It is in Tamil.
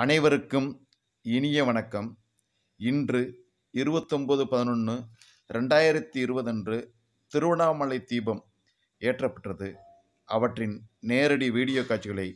அனைவருக்கும் இனிய வணக்கம் இன்று இருபத்தொம்பது பதினொன்று ரெண்டாயிரத்தி இருபதன்று திருவண்ணாமலை தீபம் ஏற்றப்பட்டது அவற்றின் நேரடி வீடியோ காட்சிகளை